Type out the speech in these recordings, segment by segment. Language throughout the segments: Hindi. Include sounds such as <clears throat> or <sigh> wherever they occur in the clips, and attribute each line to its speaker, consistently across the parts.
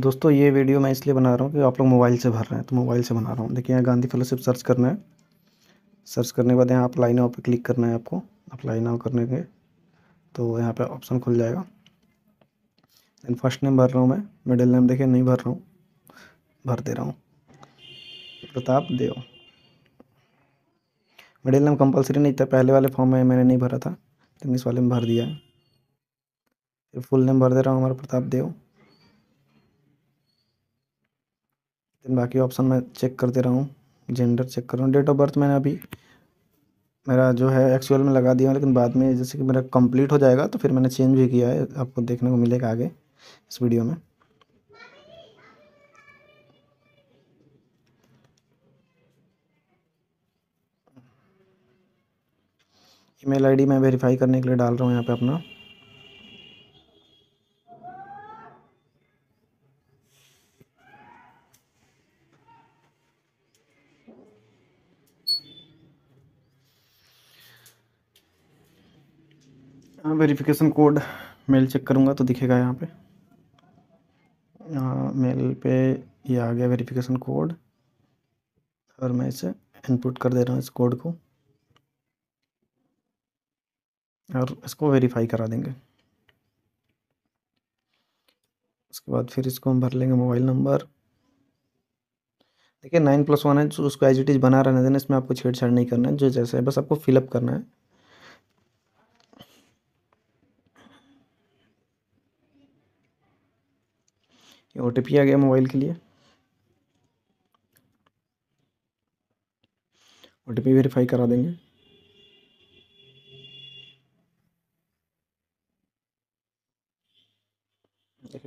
Speaker 1: दोस्तों ये वीडियो मैं इसलिए बना रहा हूँ कि आप लोग मोबाइल से भर रहे हैं तो मोबाइल से बना रहा हूँ देखिए यहाँ गांधी फेलोशिप सर्च करना है सर्च करने के बाद यहाँ अप्लाई नाव पर क्लिक करना है आपको अप्लाई नाव करने के तो यहाँ पर ऑप्शन खुल जाएगा देन फर्स्ट नेम भर रहा हूँ मैं मिडिल नेम देखिए नहीं भर रहा हूँ भर दे रहा हूँ Pratap Dev middle name compulsory नहीं था तो पहले वाले फॉर्म में मैंने नहीं भरा था लेकिन तो इस वाले में भर दिया है फिर फुल नेम भर दे रहा हूँ हमारा प्रताप देव दिन बाकी ऑप्शन मैं चेक करते रहूँ रहा हूँ जेंडर चेक कर रहा हूँ डेट ऑफ बर्थ मैंने अभी मेरा जो है एक्चुअल में लगा दिया लेकिन बाद में जैसे कि मेरा कंप्लीट हो जाएगा तो फिर मैंने चेंज भी किया है आपको देखने को मिलेगा आगे इस वीडियो में ईमेल आईडी मैं वेरीफाई करने के लिए डाल रहा हूँ यहाँ पे अपना वेरिफिकेशन कोड मेल चेक करूँगा तो दिखेगा यहाँ पे मेल पे ये आ गया वेरिफिकेशन कोड और मैं इसे इनपुट कर दे रहा हूँ इस कोड को और इसको वेरीफाई करा देंगे उसके बाद फिर इसको हम भर लेंगे मोबाइल नंबर देखिए नाइन प्लस वन है जो उसको एज इट इज बना रहने देना इसमें आपको छेड़छाड़ नहीं करना है जो जैसे है बस आपको फिलअप करना है ये ओ आ गया मोबाइल के लिए ओ टी वेरीफाई करा देंगे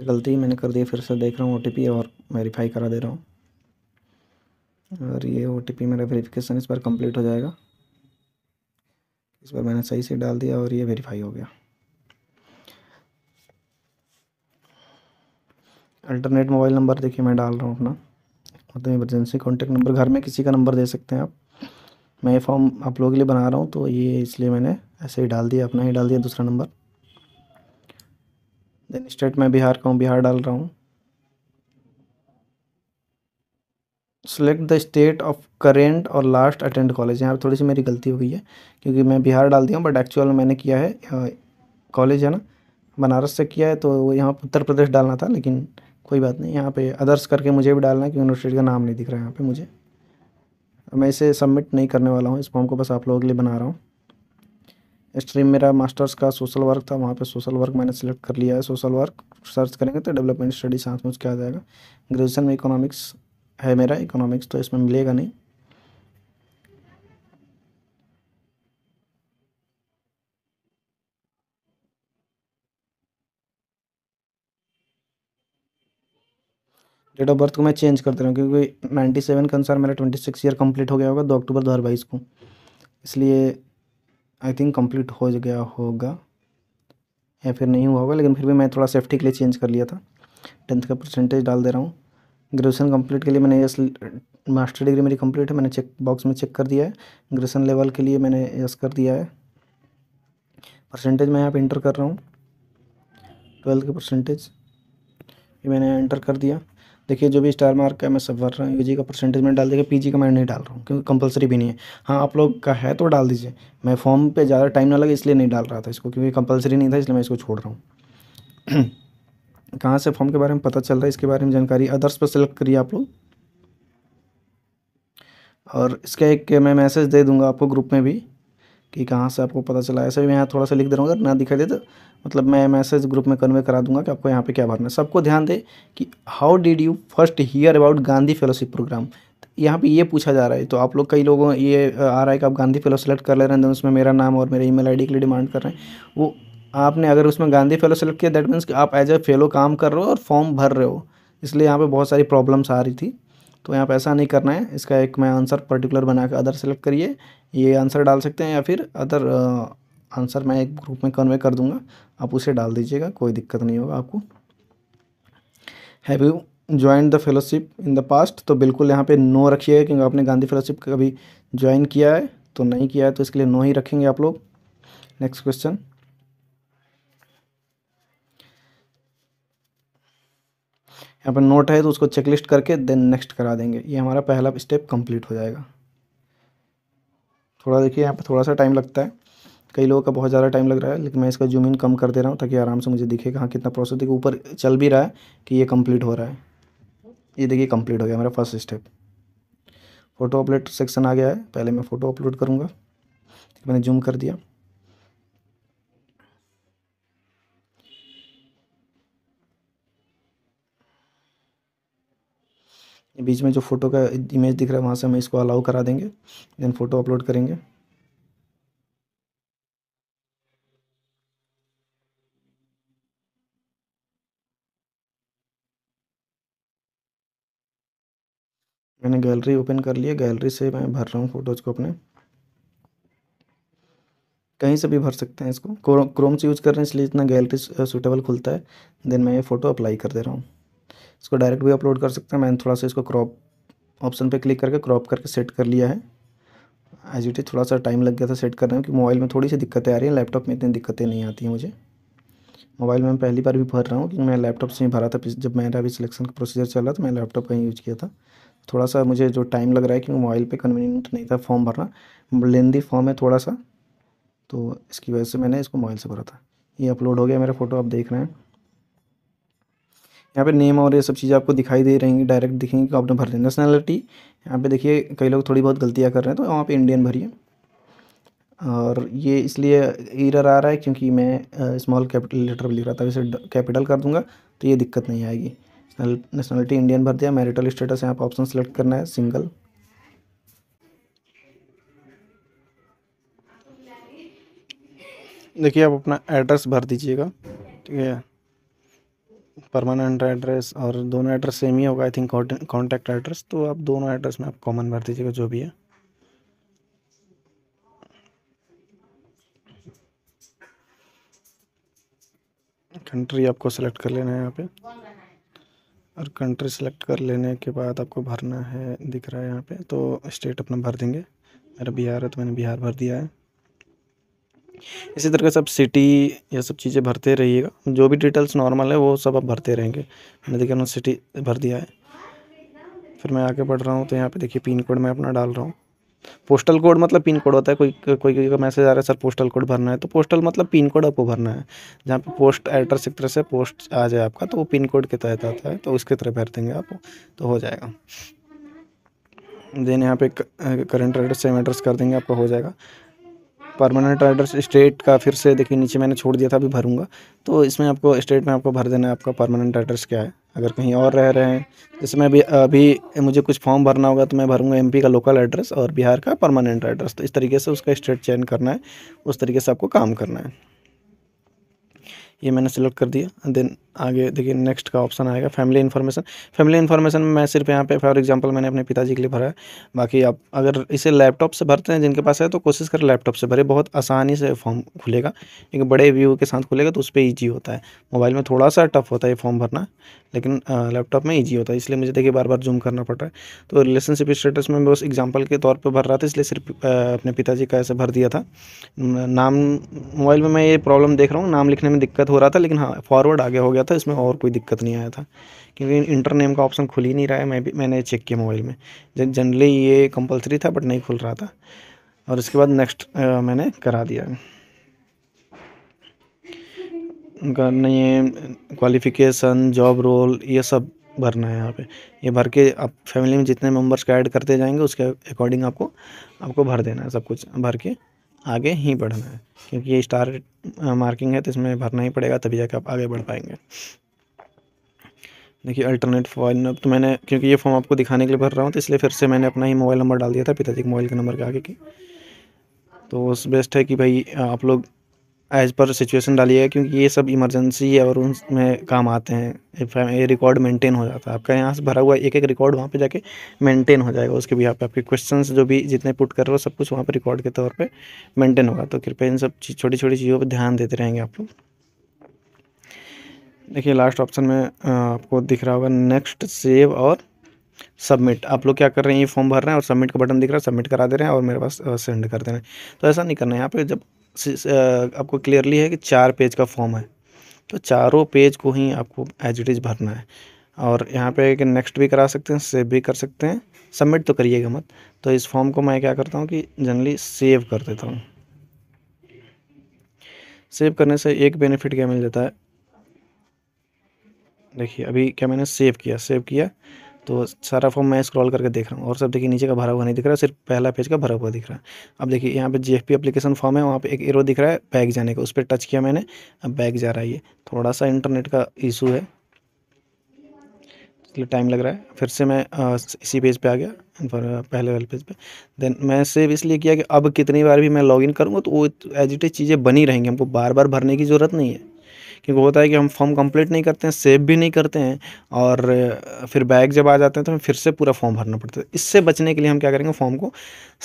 Speaker 1: गलती मैंने कर दी फिर से देख रहा हूँ ओ और वेरीफाई करा दे रहा हूँ और ये ओ मेरा वेरीफिकेशन इस बार कंप्लीट हो जाएगा इस बार मैंने सही से डाल दिया और ये वेरीफाई हो गया अल्टरनेट मोबाइल नंबर देखिए मैं डाल रहा हूँ अपना मतलब इमरजेंसी कॉन्टैक्ट नंबर घर में किसी का नंबर दे सकते हैं आप मैं ये फॉर्म आप लोगों के लिए बना रहा हूँ तो ये इसलिए मैंने ऐसे ही डाल दिया अपना ही डाल दिया दूसरा नंबर देन स्टेट मैं बिहार का हूँ बिहार डाल रहा हूँ select the state of current और लास्ट अटेंड कॉलेज यहाँ पर थोड़ी सी मेरी गलती हो गई है क्योंकि मैं बिहार डाल दिया हूँ बट एक्चुअल में मैंने किया है कॉलेज है ना बनारस से किया है तो यहाँ उत्तर प्रदेश डालना था लेकिन कोई बात नहीं यहाँ पे अदर्स करके मुझे भी डालना है क्योंकि यूनिवर्सिटी का नाम नहीं दिख रहा है यहाँ पे मुझे मैं इसे सबमिट नहीं करने वाला हूँ इस फॉर्म को बस आप लोगों के लिए बना रहा हूँ स्ट्रीम मेरा मास्टर्स का सोशल वर्क था वहाँ पे सोशल वर्क मैंने सेलेक्ट कर लिया है सोशल वर्क सर्च करेंगे तो डेवलपमेंट स्टडी साथ में उसके आ जाएगा ग्रेजुएशन में इकोनॉमिक्स है मेरा इकोनॉमिक्स तो इसमें मिलेगा नहीं डेट ऑफ बर्थ को मैं चेंज कर दे रहा हूँ क्योंकि नाइन्टी सेवन के अनुसार मेरा ट्वेंटी सिक्स ईयर कम्प्लीट हो गया होगा दो अक्टूबर दो हज़ार बाईस को इसलिए आई थिंक कम्प्लीट हो गया होगा या फिर नहीं हुआ होगा लेकिन फिर भी मैं थोड़ा सेफ्टी के लिए चेंज कर लिया था टेंथ का परसेंटेज डाल दे रहा हूँ ग्रेजुएसन कम्प्लीट के लिए मैंने यस मास्टर डिग्री मेरी कम्प्लीट है मैंने चेक बॉक्स में चेक कर दिया है ग्रेजुएसन लेवल के लिए मैंने यस कर दिया है परसेंटेज मैं यहाँ पर इंटर कर रहा हूँ ट्वेल्थ का परसेंटेज ये मैंने एंटर कर दिया देखिए जो भी स्टार मार्क है मैं सब भर रहा हूँ यू का परसेंटेज में डाल देगा पीजी का मैं नहीं डाल रहा हूँ क्योंकि कंपलसरी भी नहीं है हाँ आप लोग का है तो डाल दीजिए मैं फॉर्म पर ज़्यादा टाइम ना लगे इसलिए नहीं डाल रहा था इसको क्योंकि कंपलसरी नहीं था इसलिए मैं इसको छोड़ रहा हूँ <clears throat> कहाँ से फॉर्म के बारे में पता चल रहा है इसके बारे में जानकारी अदर्स पर सेलेक्ट करिए आप लोग और इसका एक मैं मैसेज दे दूँगा आपको ग्रुप में भी कि कहाँ से आपको पता चला ऐसे भी मैं यहाँ थोड़ा सा लिख दे रहा हूँ अगर ना दिखाई दे तो मतलब मैं मैसेज ग्रुप में कन्वे करा दूंगा कि आपको यहाँ पे क्या भरना है सबको ध्यान दे कि how did you first hear about Gandhi fellowship programme यहाँ पे ये पूछा जा रहा है तो आप लोग कई लोगों ये आ रहा है कि आप गांधी फेलो सेलेक्ट कर ले रहे हैं उसमें मेरा नाम और मेरे ई मेल के लिए डिमांड कर रहे हैं वो आपने अगर उसमें गांधी फेलो सेलेक्ट किया दैट मीन्स कि आप एज ए फेलो काम कर रहे हो और फॉर्म भर रहे हो इसलिए यहाँ पर बहुत सारी प्रॉब्लम्स आ रही थी तो यहाँ पर ऐसा नहीं करना है इसका एक मैं आंसर पर्टिकुलर बना के अदर सेलेक्ट करिए ये आंसर डाल सकते हैं या फिर अदर आंसर uh, मैं एक ग्रुप में कन्वे कर दूंगा आप उसे डाल दीजिएगा कोई दिक्कत नहीं होगा आपको have you join the fellowship in the past तो बिल्कुल यहाँ पे नो रखिएगा क्योंकि आपने गांधी फेलोशिप कभी ज्वाइन किया है तो नहीं किया है तो इसके लिए नो ही रखेंगे आप लोग नेक्स्ट क्वेश्चन यहाँ पर नोट है तो उसको चेकलिस्ट करके देन नेक्स्ट करा देंगे ये हमारा पहला स्टेप कंप्लीट हो जाएगा थोड़ा देखिए यहाँ पर थोड़ा सा टाइम लगता है कई लोगों का बहुत ज़्यादा टाइम लग रहा है लेकिन मैं इसका जूम इन कम कर दे रहा हूँ ताकि आराम से मुझे दिखे हाँ कितना प्रोसेस देखिए ऊपर चल भी रहा है कि ये कम्प्लीट हो रहा है ये देखिए कम्प्लीट हो गया मेरा first step photo upload section आ गया है पहले मैं फ़ोटो अपलोड करूँगा मैंने जूम कर दिया बीच में जो फ़ोटो का इमेज दिख रहा है वहाँ से हम इसको अलाउ करा देंगे देन फ़ोटो अपलोड करेंगे मैंने गैलरी ओपन कर लिया गैलरी से मैं भर रहा हूँ फ़ोटोज़ को अपने कहीं से भी भर सकते हैं इसको क्रोम से यूज़ कर रहे हैं इसलिए इतना गैलरी सूटेबल uh, खुलता है देन मैं ये फ़ोटो अप्लाई कर दे रहा हूँ इसको डायरेक्ट भी अपलोड कर सकते हैं मैंने थोड़ा सा इसको क्रॉप ऑप्शन पे क्लिक करके क्रॉप करके सेट कर लिया है एज इट इज थोड़ा सा टाइम लग गया था सेट करने में क्योंकि मोबाइल में थोड़ी सी दिक्कतें आ रही हैं लैपटॉप में इतनी दिक्कतें नहीं आती हैं मुझे मोबाइल में पहली बार भी भर रहा हूँ क्योंकि मैं लैपटॉप से ही भरा था जब मेरा अभी सिलेक्शन का प्रोसीजर चल रहा था मैं लैपटॉप का ही यूज़ किया था थोड़ा सा मुझे जो टाइम लग रहा है क्योंकि मोबाइल पे कन्वीनियंट नहीं था फॉर्म भरना लेंदी फॉर्म है थोड़ा सा तो इसकी वजह से मैंने इसको मोबाइल से भरा था ये अपलोड हो गया मेरा फ़ोटो आप देख रहे हैं यहाँ पे नेम और ये सब चीज़ें आपको दिखाई दे रही हैं डायरेक्ट दिखेंगे तो आपने भर दें नेशनैलिटी यहाँ पे देखिए कई लोग थोड़ी बहुत गलतियाँ कर रहे हैं तो वहाँ पे इंडियन भरिए और ये इसलिए ईरर आ रहा है क्योंकि मैं स्मॉल कैपिटल लेटर लिख रहा था वैसे कैपिटल कर दूंगा तो ये दिक्कत नहीं आएगी नेशनलिटी इंडियन भर दिया मैरिटल स्टेटस यहाँ पर ऑप्शन सेलेक्ट करना है सिंगल देखिए आप अपना एड्रेस भर दीजिएगा ठीक है परमानेंट एड्रेस और दोनों एड्रेस सेम ही होगा आई थिंक कॉन्टैक्ट एड्रेस तो आप दोनों एड्रेस में आप कॉमन भर दीजिएगा जो भी है कंट्री आपको सेलेक्ट कर लेना है यहाँ पे और कंट्री सेलेक्ट कर लेने के बाद आपको भरना है दिख रहा है यहाँ पे तो स्टेट अपना भर देंगे मेरा बिहार है तो मैंने बिहार भर दिया है इसी तरह का सब सिटी ये सब चीज़ें भरते रहिएगा जो भी डिटेल्स नॉर्मल है वो सब आप भरते रहेंगे मैंने देखिए उन्होंने सिटी भर दिया है फिर मैं आगे बढ़ रहा हूँ तो यहाँ पे देखिए पिन कोड मैं अपना डाल रहा हूँ पोस्टल कोड मतलब पिन कोड होता है कोई कोई का मैसेज आ रहा है सर पोस्टल कोड भरना है तो पोस्टल मतलब पिन कोड आपको भरना है जहाँ पे पोस्ट एड्रेस एक तरह से पोस्ट आ जाए आपका तो वो पिन कोड के तहत आता है तो उसके तरह भर देंगे आप तो हो जाएगा देन यहाँ पे करंट एड्रेस सेम एड्रेस कर देंगे आपका हो जाएगा परमानेंट एड्रेस स्टेट का फिर से देखिए नीचे मैंने छोड़ दिया था अभी भरूंगा तो इसमें आपको स्टेट में आपको भर देना है आपका परमानेंट एड्रेस क्या है अगर कहीं और रह रहे हैं जैसे मैं अभी अभी मुझे कुछ फॉर्म भरना होगा तो मैं भरूंगा एमपी का लोकल एड्रेस और बिहार का परमानेंट एड्रेस तो इस तरीके से उसका स्टेट चेंज करना है उस तरीके से आपको काम करना है ये मैंने सेलेक्ट कर दिया देन आगे देखिए नेक्स्ट का ऑप्शन आएगा फैमिली इन्फॉर्मेशन फैमिली इन्फॉर्मेशन में मैं सिर्फ यहाँ पे फॉर एग्जांपल मैंने अपने पिताजी के लिए भरा है बाकी आप अगर इसे लैपटॉप से भरते हैं जिनके पास है तो कोशिश करें लैपटॉप से भरे बहुत आसानी से फॉर्म खुलेगा एक बड़े व्यू के साथ खुलेगा तो उस पर ईजी होता है मोबाइल में थोड़ा सा टफ होता है ये फॉर्म भरना लेकिन लैपटॉप में ईजी होता है इसलिए मुझे देखिए बार बार जूम करना पड़ रहा है तो रिलेशनशिप स्टेटस में बस एग्जाम्पल के तौर पर भर रहा था इसलिए सिर्फ अपने पिताजी का ऐसे भर दिया था नाम मोबाइल में मैं ये प्रॉब्लम देख रहा हूँ नाम लिखने में दिक्कत दिक्कत हो रहा था लेकिन हाँ फॉरवर्ड आगे हो गया था इसमें और कोई दिक्कत नहीं आया था क्योंकि इंटर नेम का ऑप्शन खुल ही नहीं रहा है मैं भी मैंने चेक किया मोबाइल में जनरली ये कंपलसरी था बट नहीं खुल रहा था और इसके बाद नेक्स्ट मैंने करा दिया उनका नहीं क्वालिफिकेशन जॉब रोल ये सब भरना है यहाँ पे ये भर के आप फैमिली में जितने मेंबर्स का ऐड करते जाएंगे उसके अकॉर्डिंग आपको आपको भर देना है सब कुछ भर के आगे ही बढ़ना है क्योंकि ये स्टार मार्किंग है तो इसमें भरना ही पड़ेगा तभी जाकर आप आगे बढ़ पाएंगे देखिए अल्टरनेट फॉल नंबर तो मैंने क्योंकि ये फॉर्म आपको दिखाने के लिए भर रहा हूँ तो इसलिए फिर से मैंने अपना ही मोबाइल नंबर डाल दिया था पिताजी के मोबाइल के नंबर के आगे की तो उस बेस्ट है कि भाई आप लोग एज़ पर सिचुएशन डाली है क्योंकि ये सब इमरजेंसी है और उनमें काम आते हैं ये रिकॉर्ड मेंटेन हो जाता है आपका यहाँ से भरा हुआ एक एक रिकॉर्ड वहाँ पे जाके मेंटेन हो जाएगा उसके भी आप आपके क्वेश्चंस जो भी जितने पुट कर रहे हो सब कुछ वहाँ पे रिकॉर्ड के तौर पे मेंटेन होगा तो कृपया इन सब छोटी छोटी चीज़ों पर ध्यान देते रहेंगे आप लोग देखिए लास्ट ऑप्शन में आपको दिख रहा होगा नेक्स्ट सेव और सबमिट आप लोग क्या कर रहे हैं ये फॉर्म भर रहे हैं और सबमिट का बटन दिख रहा है सबमिट करा दे रहे हैं और मेरे पास सेंड कर दे रहे हैं तो ऐसा नहीं करना है यहाँ पे जब आपको क्लियरली है कि चार पेज का फॉर्म है तो चारों पेज को ही आपको एज इट इज़ भरना है और यहाँ पे कि नेक्स्ट भी करा सकते हैं सेव भी कर सकते हैं सबमिट तो करिएगा मत तो इस फॉर्म को मैं क्या करता हूँ कि जनरली सेव कर देता हूँ सेव करने से एक बेनिफिट क्या मिल जाता है देखिए अभी क्या मैंने सेव किया सेव किया तो सारा फॉर्म मैं स्क्रॉल करके देख रहा हूँ और सब देखिए नीचे का भरा हुआ नहीं दिख रहा सिर्फ पहला पेज का भरा हुआ दिख रहा है अब देखिए यहाँ पे जीएफपी एप्लीकेशन फॉर्म है वहाँ पे एक एरो दिख रहा है बैग जाने का उस पर टच किया मैंने अब बैग जा रहा है ये थोड़ा सा इंटरनेट का इशू है इसलिए टाइम लग रहा है फिर से मैं इसी पेज पर आ गया पहले वाले पेज पे देन मैं सेव इसलिए किया कि अब कितनी बार भी मैं लॉगिन करूँगा तो वो एजिटेड चीज़ें बनी रहेंगी हमको बार बार भरने की ज़रूरत नहीं है क्योंकि होता है कि हम फॉर्म कंप्लीट नहीं करते हैं सेव भी नहीं करते हैं और फिर बैग जब आ जाते हैं तो हमें फिर से पूरा फॉर्म भरना पड़ता है इससे बचने के लिए हम क्या करेंगे फॉर्म को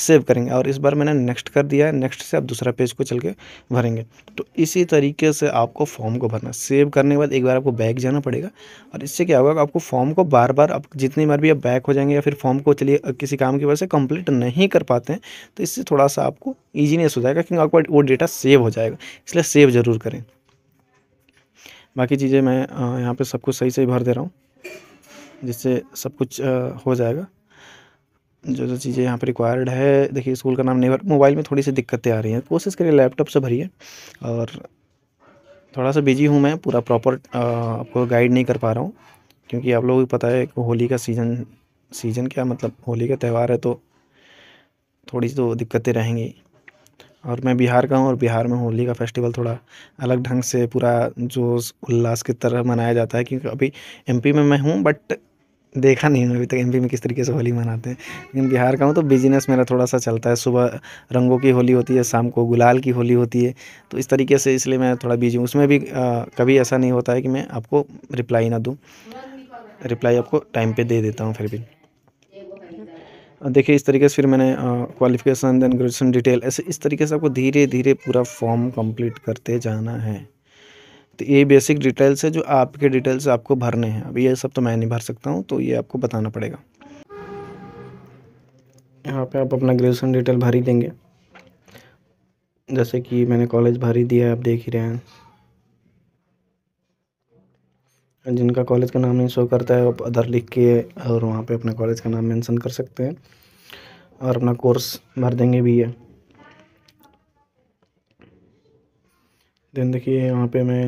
Speaker 1: सेव करेंगे और इस बार मैंने नेक्स्ट कर दिया है नेक्स्ट से आप दूसरा पेज को चल के भरेंगे तो इसी तरीके से आपको फॉर्म को भरना सेव करने के बाद एक बार आपको बैग जाना पड़ेगा और इससे क्या होगा आपको फॉर्म को बार बार आप जितनी बार भी आप बैक हो जाएंगे या फिर फॉर्म को चलिए किसी काम की वजह से कंप्लीट नहीं कर पाते हैं तो इससे थोड़ा सा आपको ईजीनेस हो जाएगा क्योंकि आपका वो डेटा सेव हो जाएगा इसलिए सेव ज़रूर करें बाकी चीज़ें मैं यहाँ पे सब कुछ सही सही भर दे रहा हूँ जिससे सब कुछ हो जाएगा जो जो चीज़ें यहाँ पे रिक्वायर्ड है देखिए स्कूल का नाम नेवर मोबाइल में थोड़ी सी दिक्कतें आ रही हैं कोशिश करिए लैपटॉप से भरिए और थोड़ा सा बिजी हूँ मैं पूरा प्रॉपर आपको गाइड नहीं कर पा रहा हूँ क्योंकि आप लोगों को पता है होली का सीज़न सीज़न क्या मतलब होली का त्यौहार है तो थोड़ी सी तो दिक्कतें रहेंगी और मैं बिहार का हूँ और बिहार में होली का फेस्टिवल थोड़ा अलग ढंग से पूरा जोश उल्लास की तरह मनाया जाता है क्योंकि अभी एमपी में मैं हूँ बट देखा नहीं हूँ अभी तक एमपी में किस तरीके से होली मनाते हैं लेकिन बिहार का हूँ तो बिजनेस मेरा थोड़ा सा चलता है सुबह रंगों की होली होती है शाम को गुलाल की होली होती है तो इस तरीके से इसलिए मैं थोड़ा बिजी हूँ उसमें भी आ, कभी ऐसा नहीं होता है कि मैं आपको रिप्लाई ना दूँ रिप्लाई आपको टाइम पर दे देता हूँ फिर भी देखिए इस तरीके से फिर मैंने क्वालिफिकेशन देन ग्रेजुएसन डिटेल ऐसे इस तरीके से आपको धीरे धीरे पूरा फॉर्म कंप्लीट करते जाना है तो ये बेसिक डिटेल्स है जो आपके डिटेल्स आपको भरने हैं अब ये सब तो मैं नहीं भर सकता हूँ तो ये आपको बताना पड़ेगा यहाँ पे आप अपना ग्रेजुएशन डिटेल भर ही देंगे जैसे कि मैंने कॉलेज भर ही दिया है आप देख ही रहे हैं जिनका कॉलेज का नाम नहीं शो करता है आप अदर लिख के और वहाँ पे अपना कॉलेज का नाम मेंशन कर सकते हैं और अपना कोर्स भर देंगे भी है देन देखिए यहाँ पे मैं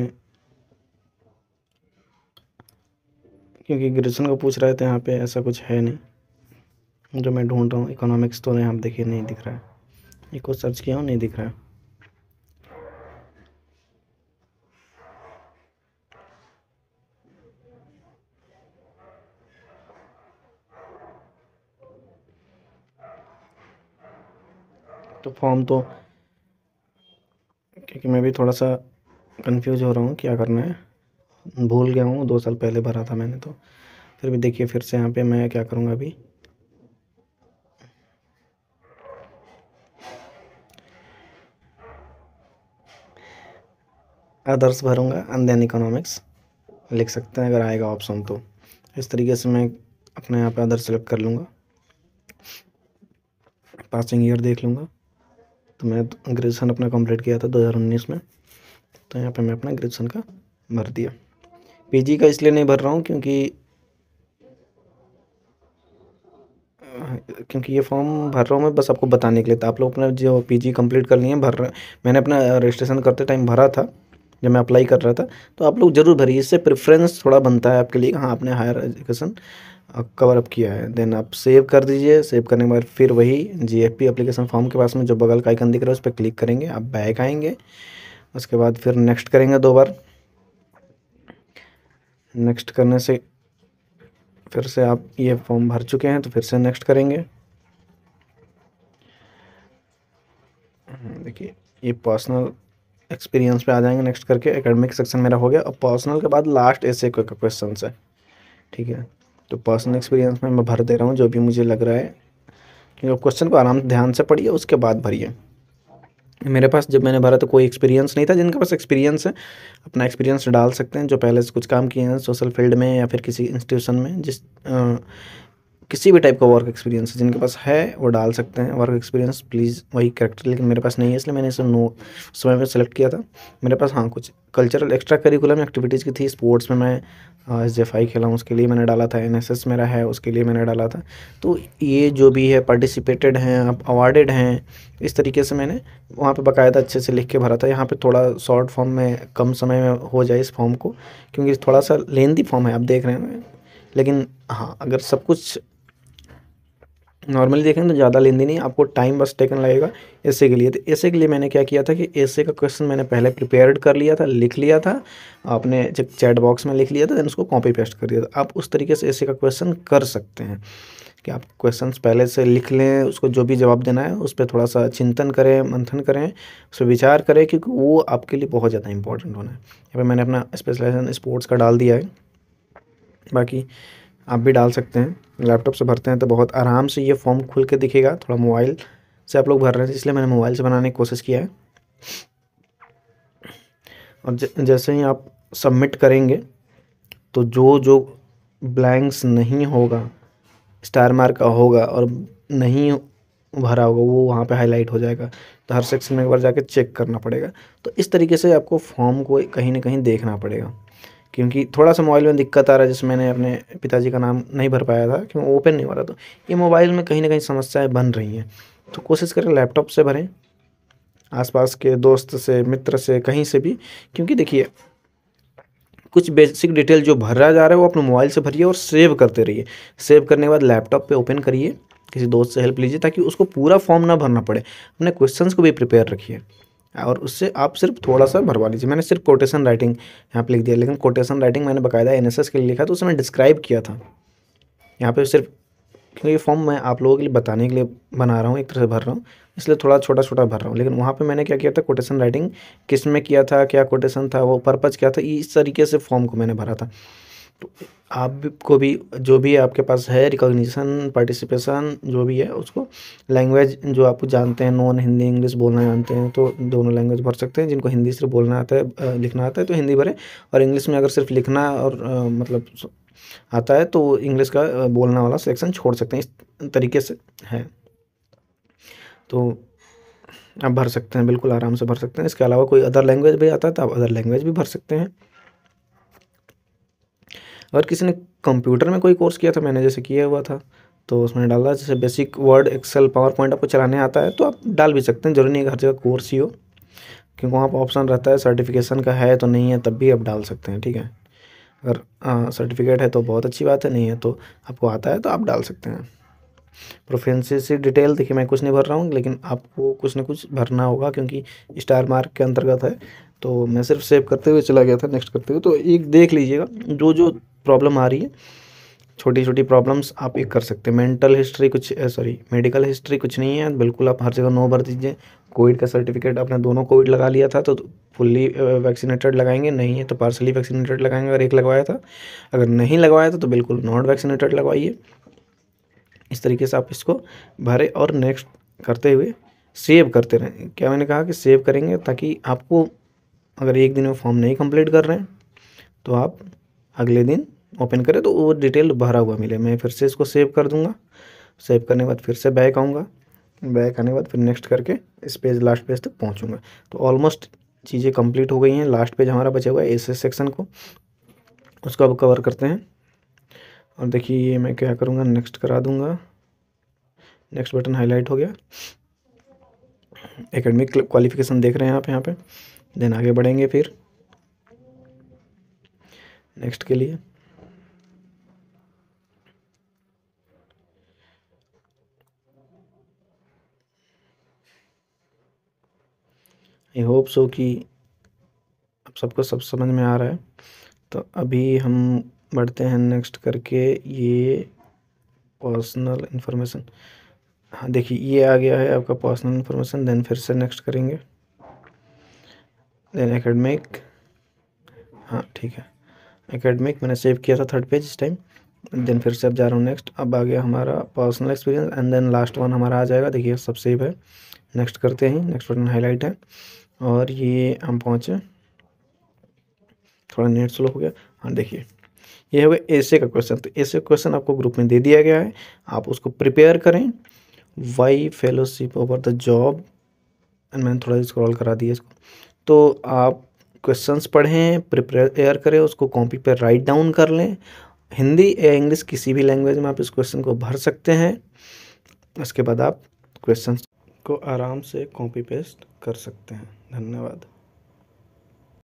Speaker 1: क्योंकि ग्रेजुएशन का पूछ रहे थे यहाँ पे ऐसा कुछ है नहीं जो मैं ढूंढ रहा हूँ इकोनॉमिक्स तो यहाँ देखिए नहीं दिख रहा है ये कुछ सर्च किया हूँ नहीं दिख रहा है तो फॉर्म तो क्योंकि मैं भी थोड़ा सा कंफ्यूज हो रहा हूँ क्या करना है भूल गया हूँ दो साल पहले भरा था मैंने तो फिर भी देखिए फिर से यहाँ पे मैं क्या करूँगा अभी अदर्स भरूँगा एंड देन इकोनॉमिक्स लिख सकते हैं अगर आएगा ऑप्शन तो इस तरीके से मैं अपने यहाँ पे अदर सेलेक्ट कर लूँगा पासिंग ईयर देख लूँगा तो मैं ग्रेजुएसन अपना कंप्लीट किया था 2019 में तो यहाँ पे मैं अपना ग्रेजुएसन का भर दिया पीजी का इसलिए नहीं भर रहा हूँ क्योंकि क्योंकि ये फॉर्म भर रहा हूँ मैं बस आपको बताने के लिए तो आप लोग अपना जो पीजी कंप्लीट कर लिए भर मैंने अपना रजिस्ट्रेशन करते टाइम भरा था जब मैं अप्लाई कर रहा था तो आप लोग ज़रूर भरिए इससे प्रेफरेंस थोड़ा बनता है आपके लिए हाँ आपने हायर एजुकेशन कवर अप किया है देन आप सेव कर दीजिए सेव करने के बाद फिर वही G F P application form के पास में जो बगल का आइकन दिख रहा है उस पर क्लिक करेंगे आप बैक आएंगे उसके बाद फिर नेक्स्ट करेंगे दो बार नेक्स्ट करने से फिर से आप ये फॉर्म भर चुके हैं तो फिर से नेक्स्ट करेंगे हम्म, देखिए ये पर्सनल एक्सपीरियंस पे आ जाएंगे नेक्स्ट करके एकेडमिक सेक्शन मेरा हो गया और पर्सनल के बाद लास्ट ऐसे क्वेश्चन है ठीक है तो पर्सनल एक्सपीरियंस में मैं भर दे रहा हूँ जो भी मुझे लग रहा है क्योंकि क्वेश्चन को आराम ध्यान से पढ़िए उसके बाद भरिए मेरे पास जब मैंने भरा तो कोई एक्सपीरियंस नहीं था जिनके पास एक्सपीरियंस है अपना एक्सपीरियंस डाल सकते हैं जो पहले से कुछ काम किए हैं सोशल फील्ड में या फिर किसी इंस्टीट्यूशन में जिस किसी भी टाइप का वर्क एक्सपीरियंस जिनके पास है वो डाल सकते हैं वर्क एक्सपीरियंस प्लीज़ वही करेक्टर लेकिन मेरे पास नहीं है इसलिए मैंने इसे नो समय में सेलेक्ट किया था मेरे पास हाँ कुछ कल्चरल एक्स्ट्रा करिकुलम एक्टिविटीज़ की थी स्पोर्ट्स में मैं एस जे आई खेला हूँ उसके लिए मैंने डाला था एन एस एस मेरा है उसके लिए मैंने डाला था तो ये जो भी है पार्टिसिपेटेड हैं आप अवार्डेड हैं इस तरीके से मैंने वहाँ पे बाकायदा अच्छे से लिख के भरा था यहाँ पे थोड़ा शॉर्ट फॉर्म में कम समय में हो जाए इस फॉर्म को क्योंकि थोड़ा सा लेंदी फॉर्म है आप देख रहे हैं लेकिन हाँ अगर सब कुछ नॉर्मली देखें तो ज़्यादा लेंदी नहीं आपको टाइम बस टेकन लगेगा ऐसे के लिए तो ऐसे के लिए मैंने क्या किया था कि ऐसे का क्वेश्चन मैंने पहले प्रिपेयर्ड कर लिया था लिख लिया था आपने जब चैट बॉक्स में लिख लिया था देन उसको कॉपी पेस्ट कर दिया था आप उस तरीके से ऐसे का क्वेश्चन कर सकते हैं कि आप क्वेश्चन पहले से लिख लें उसको जो भी जवाब देना है उस पर थोड़ा सा चिंतन करें मंथन करें उस पर विचार करें क्योंकि वो आपके लिए बहुत ज़्यादा इंपॉर्टेंट होना है यहाँ पर मैंने अपना स्पेशलाइजेशन स्पोर्ट्स का डाल दिया है बाकी आप भी डाल सकते हैं लैपटॉप से भरते हैं तो बहुत आराम से ये फॉर्म खुल के दिखेगा थोड़ा मोबाइल से आप लोग भर रहे हैं इसलिए मैंने मोबाइल से बनाने की कोशिश किया है और जैसे ही आप सबमिट करेंगे तो जो जो ब्लैंक्स नहीं होगा स्टार मार्क का होगा और नहीं भरा होगा वो वहाँ पे हाईलाइट हो जाएगा तो हर सेक्शन में एक बार जाके चेक करना पड़ेगा तो इस तरीके से आपको फॉर्म को कहीं ना कहीं देखना पड़ेगा क्योंकि थोड़ा सा मोबाइल में दिक्कत आ रहा है जिसमें मैंने अपने पिताजी का नाम नहीं भर पाया था क्योंकि ओपन नहीं हो रहा तो ये मोबाइल में कहीं ना कहीं समस्याएं बन रही हैं तो कोशिश करें लैपटॉप से भरें आसपास के दोस्त से मित्र से कहीं से भी क्योंकि देखिए कुछ बेसिक डिटेल जो भरा जा रहा है वो अपने मोबाइल से भरिए और सेव करते रहिए सेव करने के बाद लैपटॉप पर ओपन करिए किसी दोस्त से हेल्प लीजिए ताकि उसको पूरा फॉर्म ना भरना पड़े अपने क्वेश्चन को भी प्रिपेयर रखिए और उससे आप सिर्फ थोड़ा सा भरवा लीजिए मैंने सिर्फ कोटेशन राइटिंग यहाँ पर लिख दिया लेकिन कोटेशन राइटिंग मैंने बकायदा एन के लिए लिखा तो उसमें डिस्क्राइब किया था यहाँ पर सिर्फ क्योंकि फॉर्म मैं आप लोगों के लिए बताने के लिए बना रहा हूँ एक तरह से भर रहा हूँ इसलिए थोड़ा छोटा छोटा भर रहा हूँ लेकिन वहाँ पे मैंने क्या किया था कोटेशन राइटिंग किस में किया था क्या कोटेशन था वो पर्पज़ क्या था इस तरीके से फॉर्म को मैंने भरा था आपको भी जो भी आपके पास है रिकॉग्निशन पार्टिसिपेशन जो भी है उसको लैंग्वेज जो आप जानते हैं नॉन हिंदी इंग्लिश बोलना जानते हैं तो दोनों लैंग्वेज भर सकते हैं जिनको हिंदी सिर्फ बोलना आता है लिखना आता है तो हिंदी भरें और इंग्लिश में अगर सिर्फ लिखना और आ, मतलब आता है तो इंग्लिश का बोलना वाला सेक्शन छोड़ सकते हैं इस तरीके से है तो आप भर सकते हैं बिल्कुल आराम से भर सकते हैं इसके अलावा कोई अदर लैंग्वेज भी आता है तो आप अदर लैंग्वेज भी भर सकते हैं अगर किसी ने कंप्यूटर में कोई कोर्स किया था मैंने जैसे किया हुआ था तो उसमें डाला जैसे basic Word Excel PowerPoint आपको चलाने आता है तो आप डाल भी सकते हैं जरूरी नहीं हर जगह कोर्स ही हो क्योंकि वहाँ पर ऑप्शन रहता है सर्टिफिकेशन का है तो नहीं है तब भी आप डाल सकते हैं ठीक है अगर सर्टिफिकेट हाँ, है तो बहुत अच्छी बात है नहीं है तो आपको आता है तो आप डाल सकते हैं प्रोफेंसी से डिटेल देखिए मैं कुछ नहीं भर रहा हूँ लेकिन आपको कुछ ना कुछ भरना होगा क्योंकि स्टार मार्क के अंतर्गत है तो मैं सिर्फ सेव करते हुए चला गया था नेक्स्ट करते हुए तो एक देख लीजिएगा जो जो प्रॉब्लम आ रही है छोटी छोटी प्रॉब्लम्स आप एक कर सकते हैं मेंटल हिस्ट्री कुछ सॉरी मेडिकल हिस्ट्री कुछ नहीं है बिल्कुल आप हर जगह नो भर दीजिए कोविड का सर्टिफिकेट आपने दोनों कोविड लगा लिया था तो फुल्ली वैक्सीनेटेड लगाएंगे नहीं है तो पार्सली वैक्सीनेटेड लगाएंगे अगर एक लगवाया था अगर नहीं लगवाया था तो बिल्कुल नॉट वैक्सीनेटेड लगवाइए इस तरीके से आप इसको भरे और नेक्स्ट करते हुए सेव करते रहें क्या मैंने कहा कि सेव करेंगे ताकि आपको अगर एक दिन में फॉर्म नहीं कंप्लीट कर रहे हैं तो आप अगले दिन ओपन करें तो वो डिटेल भरा हुआ मिले मैं फिर से इसको सेव कर दूँगा सेव करने के बाद फिर से बैक आऊँगा बैक आने के बाद फिर नेक्स्ट करके इस पेज लास्ट पेज तक पहुँचूँगा तो ऑलमोस्ट चीज़ें कंप्लीट हो गई हैं लास्ट पेज हमारा बचा हुआ है एस सेक्शन को उसको अब कवर करते हैं और देखिए ये मैं क्या करूँगा नेक्स्ट करा दूँगा नेक्स्ट बटन हाईलाइट हो गया एकेडमिक क्वालिफिकेशन देख रहे हैं आप यहाँ पे देन आगे बढ़ेंगे फिर नेक्स्ट के लिए आई होप सो कि आप सबको सब समझ में आ रहा है तो अभी हम बढ़ते हैं नेक्स्ट करके ये पर्सनल इन्फॉर्मेशन हाँ देखिए ये आ गया है आपका पर्सनल इन्फॉर्मेशन देन फिर से नेक्स्ट करेंगे देन एकेडमिक हाँ ठीक है एकेडमिक मैंने सेव किया था थर्ड पेज इस टाइम देन फिर से अब जा रहा हूँ नेक्स्ट अब आ गया हमारा personal experience and then last one हमारा आ जाएगा देखिए सब सेव है नेक्स्ट करते हैं नेक्स्ट बटन हाईलाइट है और ये हम पहुँचे थोड़ा नेट स्लो हो गया हाँ देखिए ये हो गया ऐसे का क्वेश्चन तो ऐसे क्वेश्चन आपको ग्रुप में दे दिया गया है आप उसको प्रिपेयर करें why fellowship over the job एंड मैंने थोड़ा स्क्रॉल करा दिया इसको तो आप क्वेश्चंस पढ़ें प्रिपेयर करें उसको कॉपी पर राइट डाउन कर लें हिंदी या इंग्लिश किसी भी लैंग्वेज में आप इस क्वेश्चन को भर सकते हैं उसके बाद आप क्वेश्चन को आराम से कॉपी पेस्ट कर सकते हैं धन्यवाद